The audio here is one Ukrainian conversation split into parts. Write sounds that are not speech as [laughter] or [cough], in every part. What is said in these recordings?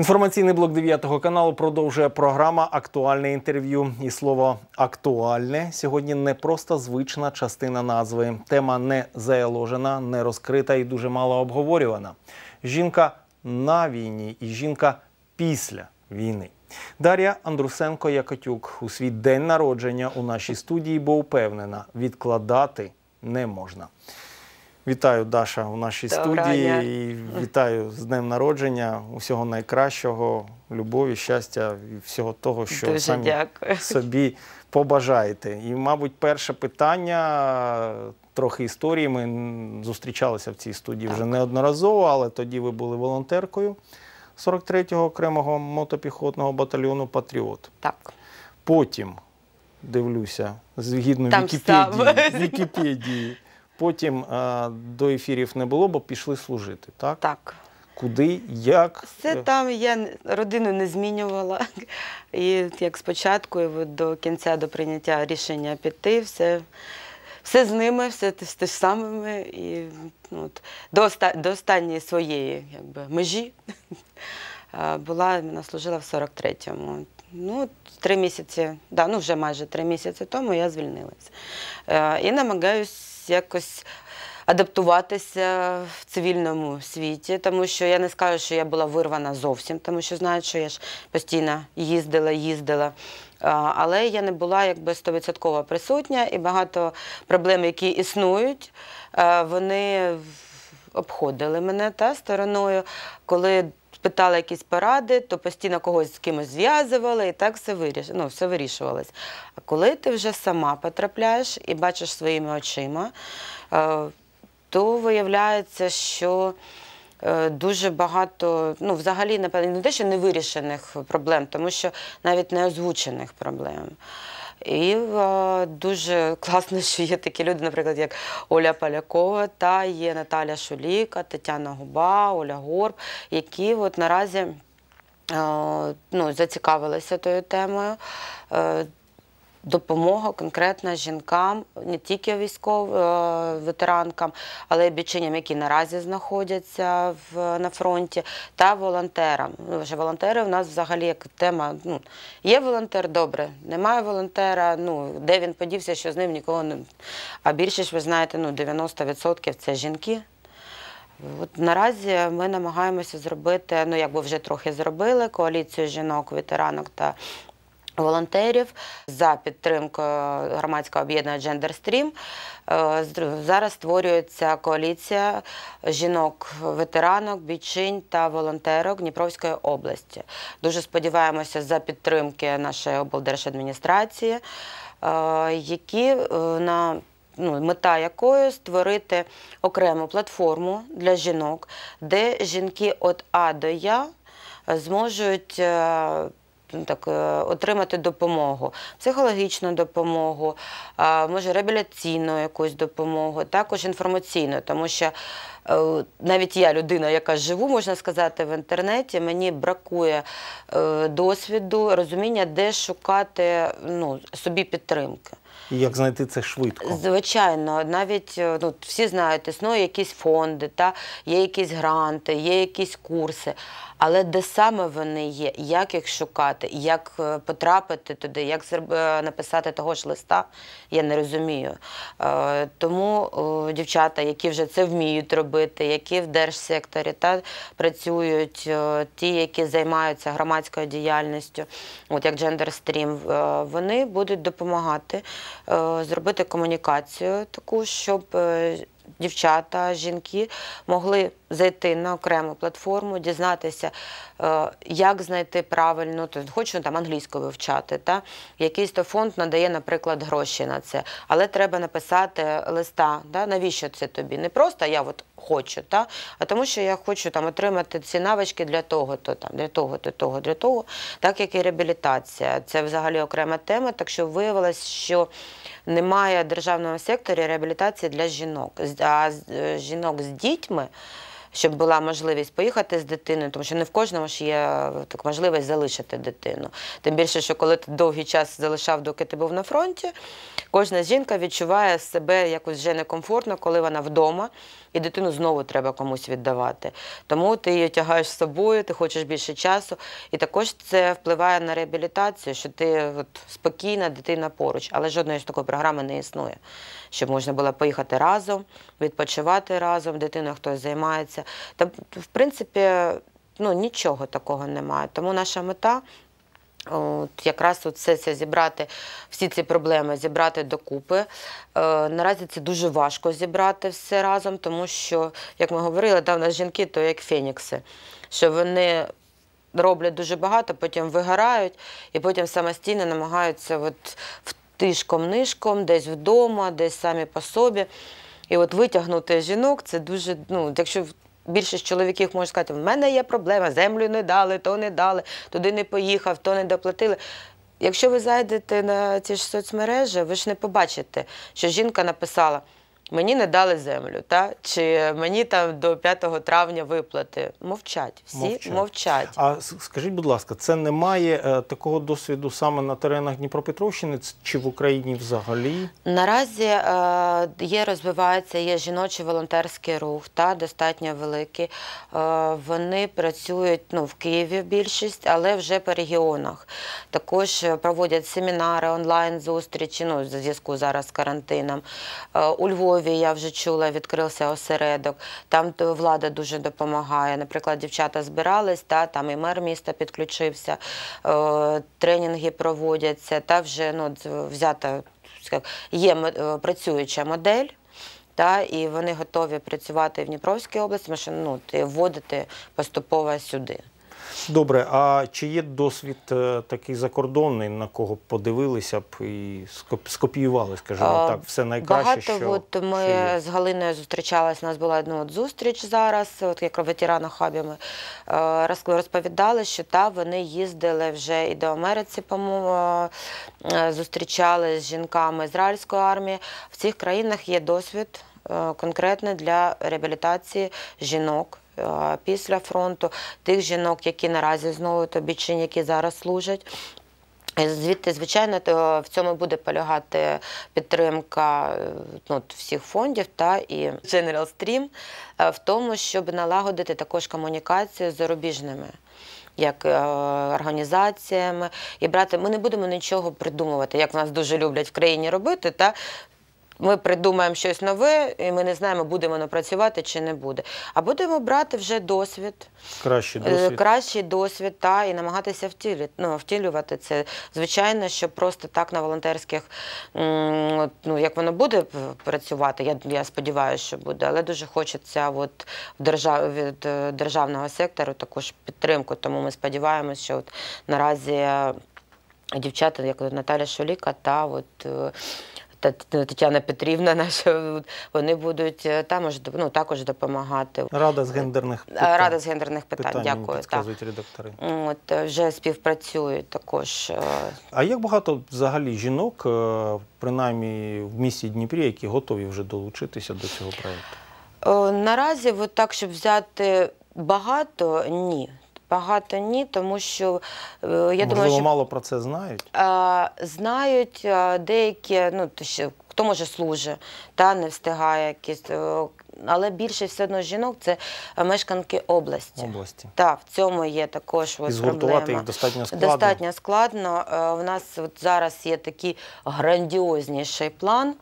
Інформаційний блок 9 каналу продовжує програма Актуальне інтерв'ю. І слово актуальне сьогодні не просто звична частина назви. Тема не заяложена, не розкрита і дуже мало обговорювана. Жінка на війні і жінка після війни. Дар'я Андрусенко Якотюк у свій день народження у нашій студії, бо упевнена, відкладати не можна. Вітаю, Даша, в нашій Доброго студії. Дня. І Вітаю з днем народження, усього найкращого, любові, щастя і всього того, що Дуже самі дякую. собі побажаєте. І, мабуть, перше питання трохи історії. Ми зустрічалися в цій студії так. вже неодноразово, але тоді ви були волонтеркою 43-го окремого мотопіхотного батальйону Патріот. Так. Потім дивлюся, згідно Там Вікіпедії, став. Вікіпедії. Потім е, до ефірів не було, бо пішли служити, так? Так. Куди, як? Все там я родину не змінювала. І як спочатку, і до кінця, до прийняття рішення піти, все все з ними, все з те ж самими. І ну, от, до оста, до останньої своєї якби, межі [laughs] була, вона служила в 43-му. Ну, три місяці, да, ну вже майже три місяці тому я звільнилася. Е, і намагаюсь якось адаптуватися в цивільному світі, тому що я не скажу, що я була вирвана зовсім, тому що знаю, що я ж постійно їздила, їздила. Але я не була якби стовідсотково присутня, і багато проблем, які існують, вони обходили мене та стороною, коли питала якісь поради, то постійно когось з кимось зв'язували, і так все виріш... ну, все вирішувалось. А коли ти вже сама потрапляєш і бачиш своїми очима, е, то виявляється, що е, Дуже багато, ну взагалі, напевно, не те, що невирішених проблем, тому що навіть не озвучених проблем. І е, дуже класно, що є такі люди, наприклад, як Оля Полякова, та є Наталя Шуліка, Тетяна Губа, Оля Горб, які от наразі е, ну, зацікавилися тою темою. Е, допомога конкретна жінкам, не тільки військовим е, ветеранкам, але й бійчиням, які наразі знаходяться в, на фронті, та волонтерам. Ну, вже волонтери в нас взагалі як тема. Ну, Є волонтер, добре, немає волонтера, ну, де він подівся, що з ним нікого не. А більшість, ви знаєте, ну, 90% це жінки. От Наразі ми намагаємося зробити, ну якби вже трохи зробили коаліцію жінок, ветеранок та волонтерів за підтримкою громадського об'єднання Джендерстрім. Зараз створюється коаліція жінок, ветеранок, бійчинь та волонтерок Дніпровської області. Дуже сподіваємося за підтримки нашої облдержадміністрації, е, які е, на ну, Мета якої створити окрему платформу для жінок, де жінки від А до Я зможуть е, Ну, так, е, отримати допомогу, психологічну допомогу, може реабілітаційну якусь допомогу, також інформаційну, тому що е, навіть я людина, яка живу, можна сказати, в інтернеті, мені бракує е, досвіду, розуміння, де шукати ну, собі підтримки. І як знайти це швидко? Звичайно, навіть ну, всі знають, існують якісь фонди, та, є якісь гранти, є якісь курси. Але де саме вони є, як їх шукати, як е, потрапити туди, як е, написати того ж листа, я не розумію. Е, тому дівчата, які вже це вміють робити, які в держсекторі та працюють, ті, які займаються громадською діяльністю, от як Джендерстрім, вони будуть допомагати зробити комунікацію таку, щоб дівчата, жінки могли зайти на окрему платформу, дізнатися, е, як знайти правильно, то хочу там англійську вивчати. Та? Якийсь то фонд надає, наприклад, гроші на це, але треба написати листа. Та? Навіщо це тобі? Не просто я от хочу, та? а тому, що я хочу там отримати ці навички для того-то, там, для того-то, того, для того, так як і реабілітація. Це взагалі окрема тема. Так що виявилось, що немає в державному секторі реабілітації для жінок, а е, жінок з дітьми. Щоб була можливість поїхати з дитиною, тому що не в кожному ж є е, так можливість залишити дитину. Тим більше, що коли ти довгий час залишав, доки ти був на фронті, Кожна жінка відчуває себе якось вже некомфортно, коли вона вдома, і дитину знову треба комусь віддавати. Тому ти її тягаєш з собою, ти хочеш більше часу. І також це впливає на реабілітацію, що ти от, спокійна дитина поруч, але жодної ж такої програми не існує, щоб можна було поїхати разом, відпочивати разом, дитина хтось займається. Та в принципі. Ну нічого такого немає, тому наша мета От Якраз от все це зібрати, всі ці проблеми зібрати докупи. Е, Наразі це дуже важко зібрати все разом, тому що, як ми говорили, там у нас жінки то як фенікси, що вони роблять дуже багато, потім вигорають і потім самостійно намагаються тишком нишком десь вдома, десь самі по собі. І от витягнути жінок це дуже, ну, якщо більшість чоловіків може сказати, в мене є проблема, землю не дали, то не дали, туди не поїхав, то не доплатили. Якщо ви зайдете на ці ж соцмережі, ви ж не побачите, що жінка написала. Мені не дали землю, та? чи мені там до 5 травня виплати. Мовчать, всі мовчать. мовчать. А скажіть, будь ласка, це немає е, такого досвіду саме на теренах Дніпропетровщини чи в Україні взагалі? Наразі е, є, розвивається, є жіночий волонтерський рух, та достатньо великий. Е, вони працюють ну, в Києві більшість, але вже по регіонах. Також е, проводять семінари, онлайн-зустрічі, ну, в зв'язку зараз з карантином. Е, у Львові Харкові я вже чула, відкрився осередок. Там влада дуже допомагає. Наприклад, дівчата збирались, та там і мер міста підключився, е, тренінги проводяться. Та вже ну взята є е, працююча модель. Та, і вони готові працювати в Дніпровській області, машину ну, вводити поступово сюди. Добре, а чи є досвід е, такий закордонний, на кого подивилися б і скопіювали, скажімо так, все найкраще? Багато що, от ми що з Галиною зустрічалися, у нас була одна от зустріч зараз, от як ветерана хабі ми е, розповідали, що та вони їздили вже і до Америці, по-моєму, е, зустрічали з жінками ізраїльської армії. В цих країнах є досвід. Е, конкретно для реабілітації жінок. Е, після фронту тих жінок, які наразі знову то більше, які зараз служать. Е, звідти, звичайно, в цьому буде полягати підтримка ну, всіх фондів та і General Stream в тому, щоб налагодити також комунікацію з зарубіжними. Як організаціями і брати, ми не будемо нічого придумувати, як нас дуже люблять в країні робити. Та ми придумаємо щось нове, і ми не знаємо, буде воно працювати чи не буде. А будемо брати вже досвід, кращий е, досвід, кращий досвід та і намагатися втілити, ну, втілювати це. Звичайно, що просто так на волонтерських, ну як воно буде працювати, я я сподіваюся, що буде, але дуже хочеться от держав, від е, державного сектору також підтримку. Тому ми сподіваємося, що от наразі дівчата, як Наталя Шоліка, та от. Е, Тетяна Петрівна, наша вони будуть е, там ну, також допомагати. Рада з гендерних е, питань. Рада з гендерних питань. питань Дякую. Підказують редактори. От е, вже співпрацюють також. А як багато взагалі жінок, принаймні в місті Дніпрі, які готові вже долучитися до цього проєкту? Наразі, от так, щоб взяти багато, ні. Багато ні, тому що е, я думаю, що мало про це знають. А, знають а, деякі, ну то що хто може служить, та не встигає якісь. Е, але більше все одно жінок це мешканки області. Області. Так, в цьому є також І згуртувати проблема. їх достатньо складно. Достатньо складно. Е, у нас от зараз є такий грандіозніший план.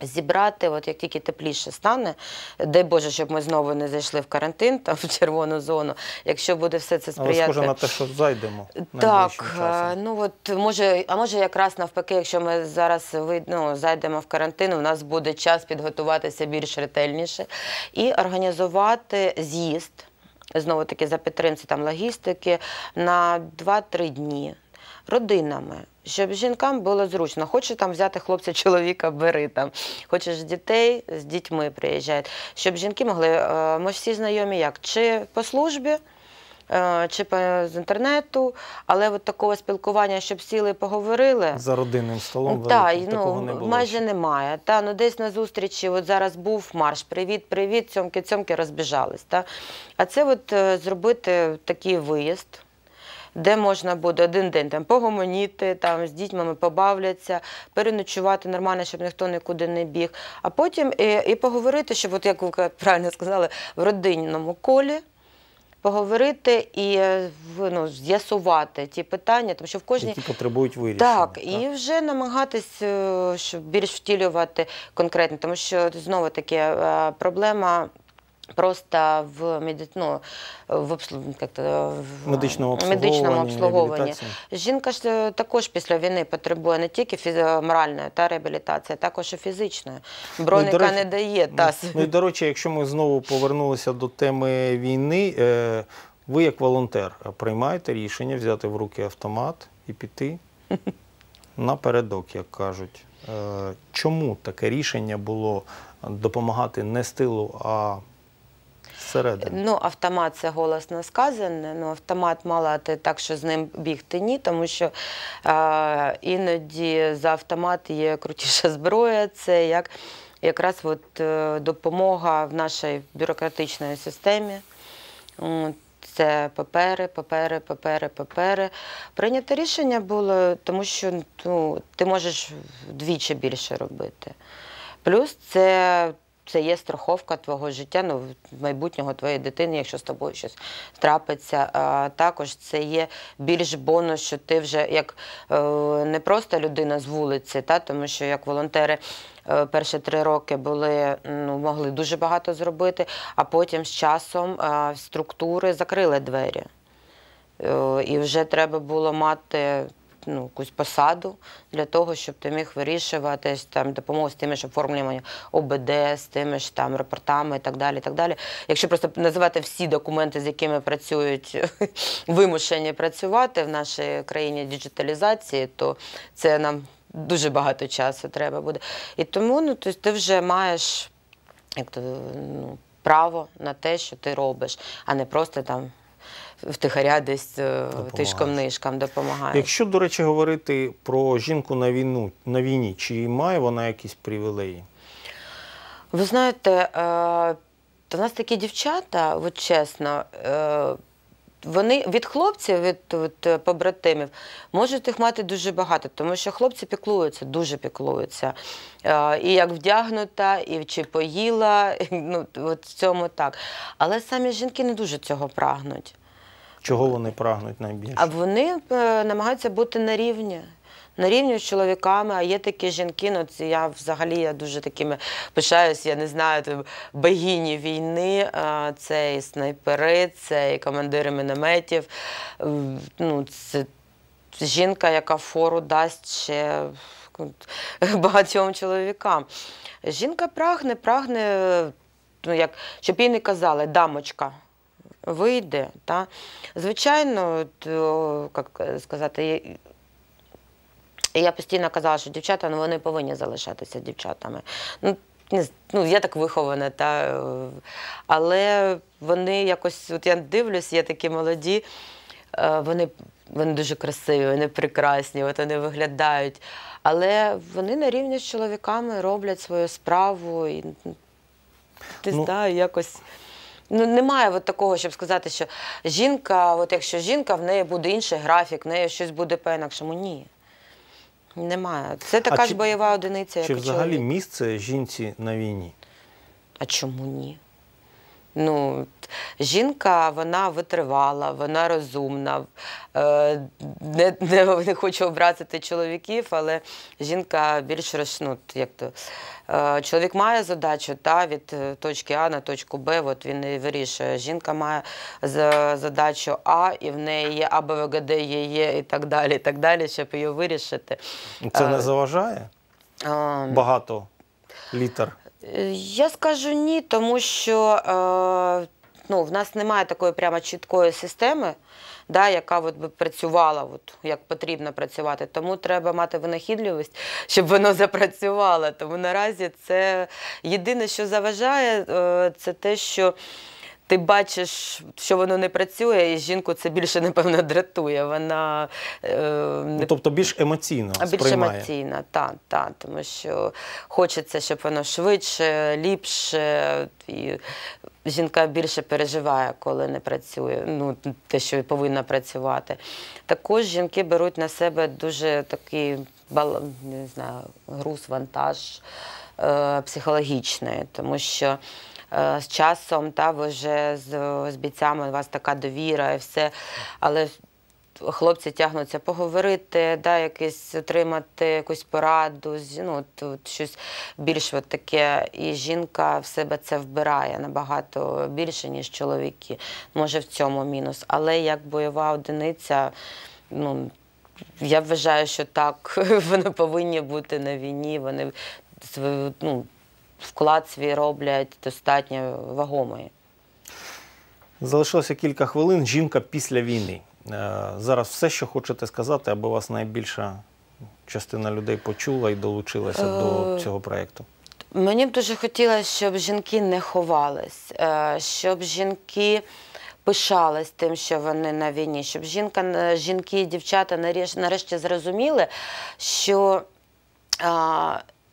Зібрати, от як тільки тепліше стане, дай Боже, щоб ми знову не зайшли в карантин там, в червону зону. Якщо буде все це сприяти. Але схоже на те, що зайдемо. Так, е, ну от може, а може, якраз навпаки, якщо ми зараз ну, зайдемо в карантин, у нас буде час підготуватися більш ретельніше і організувати з'їзд знову таки за підтримці там логістики на 2-3 дні родинами, щоб жінкам було зручно. Хоче там взяти хлопця, чоловіка, бери там. Хочеш дітей з дітьми приїжджають, щоб жінки могли. Е, ми всі знайомі як чи по службі. Е, чи з інтернету, але от такого спілкування, щоб сіли і поговорили за родинним столом, та, великим, ну, не було. майже немає. Та ну десь на зустрічі, от зараз був марш. Привіт, привіт, цьомки, цьомки розбіжались. Та а це от е, зробити такий виїзд де можна буде один день там погомоніти, там з дітьми побавляться, переночувати нормально, щоб ніхто нікуди не біг. А потім і, е, і поговорити, щоб, от як ви правильно сказали, в родинному колі. Поговорити і е, ну, з'ясувати ті питання, тому що в кожній які потребують вирішення. Так, так, і вже намагатись е, щоб більш втілювати конкретно, тому що знову таки проблема просто в меди... ну, в, обслу... в медичному обслуговуванні. медичному обслуговуванні. Жінка ж е, також після війни потребує не тільки фіз... Е, моральної та реабілітації, а також і фізичної. Броника ну, не дає ну, та Ну і до речі, якщо ми знову повернулися до теми війни, е, ви як волонтер приймаєте рішення взяти в руки автомат і піти напередок, як кажуть. Чому таке рішення було допомагати не стилу а Всередині. Ну, автомат це голосно сказане. Ну, автомат мала ти так, що з ним бігти ні, тому що а, іноді за автомат є крутіша [laughs] зброя. Це як якраз от, е, допомога в нашій бюрократичній системі. Це папери, папери, папери, папери. Прийняте рішення було, тому що ну, ти можеш двічі більше робити. Плюс це це є страховка твого життя, ну майбутнього твоєї дитини, якщо з тобою щось трапиться. А, також це є більш бонус, що ти вже як е, не просто людина з вулиці, та тому що як волонтери. Е, перші три роки були ну могли дуже багато зробити, а потім з часом структури закрили двері, е, і вже треба було мати ну, якусь посаду для того, щоб ти міг вирішуватись там допомогу з тими ж оформлюваннями ОБД, з тими ж там репортами і так далі. І так далі. Якщо просто називати всі документи, з якими працюють [laughs] вимушені працювати в нашій країні діджиталізації, то це нам дуже багато часу треба буде. І тому ну, тобто, ти вже маєш як то, ну, право на те, що ти робиш, а не просто там втихаря десь е, тишком нишкам допомагає. Якщо, до речі, говорити про жінку на війну на війні, чи має вона якісь привілеї? Ви знаєте, е, то в нас такі дівчата, от чесно, е, вони від хлопців, від, від е, побратимів, можуть їх мати дуже багато, тому що хлопці піклуються, дуже піклуються. Е, і як вдягнута, і чи поїла, [laughs] ну в цьому так. Але самі жінки не дуже цього прагнуть. Чого вони прагнуть найбільше? А вони е, намагаються бути на рівні на рівні з чоловіками, а є такі жінки, ну це я взагалі я дуже такими пишаюсь, я не знаю, богині війни, це і снайпери, це і командири мінометів. ну Це жінка, яка фору дасть ще [laughs] багатьом чоловікам. Жінка прагне, прагне, ну як, щоб їй не казали, дамочка. Вийде, та звичайно, як сказати, і я постійно казала, що дівчата ну вони повинні залишатися дівчатами. Ну, Ну, я так вихована, та, е, але вони якось, от я дивлюсь, є такі молоді, е, вони вони дуже красиві, вони прекрасні, от вони виглядають. Але вони на рівні з чоловіками роблять свою справу. і Ти ну, знаю, якось. Ну, Немає от такого, щоб сказати, що жінка, от якщо жінка, в неї буде інший графік, в неї щось буде по-інакшому. Ні. Немає. Це така а ж чи, бойова одиниця, як Чи взагалі чоловік. місце жінці на війні? А чому ні? Ну, Жінка вона витривала, вона розумна. Е, не не, не хочу образити чоловіків, але жінка більш ну, як то, е, Чоловік має задачу та, від е, точки А на точку Б, от він і вирішує. Жінка має задачу А, і в неї є АБВГД, є, є і так далі, і так далі, щоб її вирішити. Це не заважає? А, ем, Багато літер. Я скажу ні, тому що е, ну, в нас немає такої прямо чіткої системи, да, яка от би працювала, от, як потрібно працювати. Тому треба мати винахідливість, щоб воно запрацювало. Тому наразі це єдине, що заважає, е, це те, що ти бачиш, що воно не працює, і жінку це більше, напевно, дратує. Вона е, Ну, тобто більш емоційно. А більш сприймає. емоційно, так, так, тому що хочеться, щоб воно швидше, ліпше. І Жінка більше переживає, коли не працює, ну те, що повинна працювати. Також жінки беруть на себе дуже такий бал, не знаю, груз, вантаж е психологічний, тому що Е, з часом, та ви вже з, з бійцями, у вас така довіра і все. Але хлопці тягнуться поговорити, да, якісь отримати якусь пораду, ну, тут щось більш от таке. І жінка в себе це вбирає набагато більше, ніж чоловіки. Може, в цьому мінус. Але як бойова одиниця, ну. Я вважаю, що так [laughs] вони повинні бути на війні. Вони ну, вклад свій роблять достатньо вагомий. Залишилося кілька хвилин. Жінка після війни. Е, зараз все, що хочете сказати, аби вас найбільша частина людей почула і долучилася до е, цього проєкту. Мені б дуже хотілося, щоб жінки не ховались, е, щоб жінки пишались тим, що вони на війні, щоб жінка, жінки і дівчата нарешті зрозуміли, що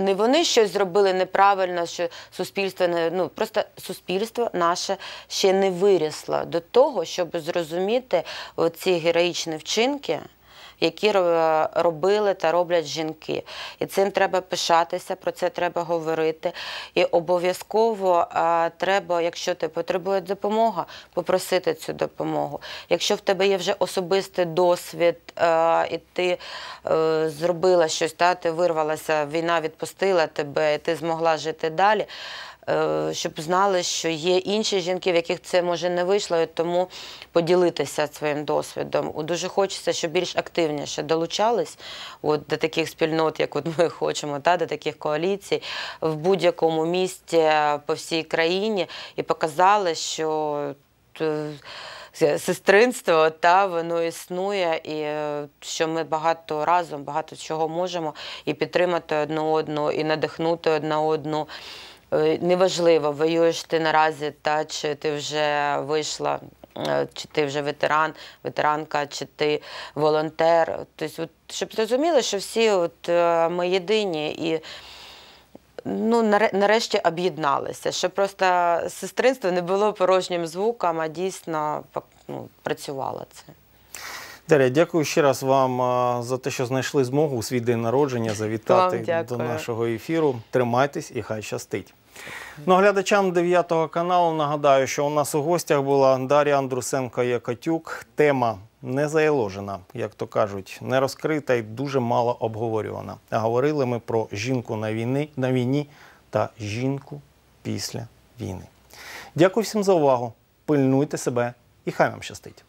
не вони щось зробили неправильно, що суспільство не ну просто суспільство наше ще не вирісло до того, щоб зрозуміти оці героїчні вчинки які робили та роблять жінки. І цим треба пишатися, про це треба говорити. І обов'язково е, треба, якщо ти потребує допомоги, попросити цю допомогу. Якщо в тебе є вже особистий досвід, е, і ти е, зробила щось, та ти вирвалася, війна відпустила тебе, і ти змогла жити далі. Е, щоб знали, що є інші жінки, в яких це може не вийшло, і тому поділитися своїм досвідом. Дуже хочеться, щоб більш активніше долучались от, до таких спільнот, як от ми [laughs] хочемо, та до таких коаліцій в будь-якому місті е, по всій країні, і показали, що. Е, сестринство, та воно існує, і що ми багато разом, багато чого можемо і підтримати одне одну, і надихнути одне одну. Е, неважливо, воюєш ти наразі, та чи ти вже вийшла, е, чи ти вже ветеран, ветеранка, чи ти волонтер. Тобто, от, щоб зрозуміли, що всі от, е, ми єдині і. Ну, нарешті об'єдналися, щоб просто сестринство не було порожнім звуком, а дійсно ну, працювало це. Дар'я, дякую ще раз вам за те, що знайшли змогу у свій день народження завітати до нашого ефіру. Тримайтесь і хай щастить. Ну, глядачам 9 каналу нагадаю, що у нас у гостях була Дар'я Андрусенко Якатюк. Тема не заяложена, як то кажуть, не розкрита і дуже мало обговорювана. говорили ми про жінку на війні, на війні та жінку після війни. Дякую всім за увагу. Пильнуйте себе і хай вам щастить.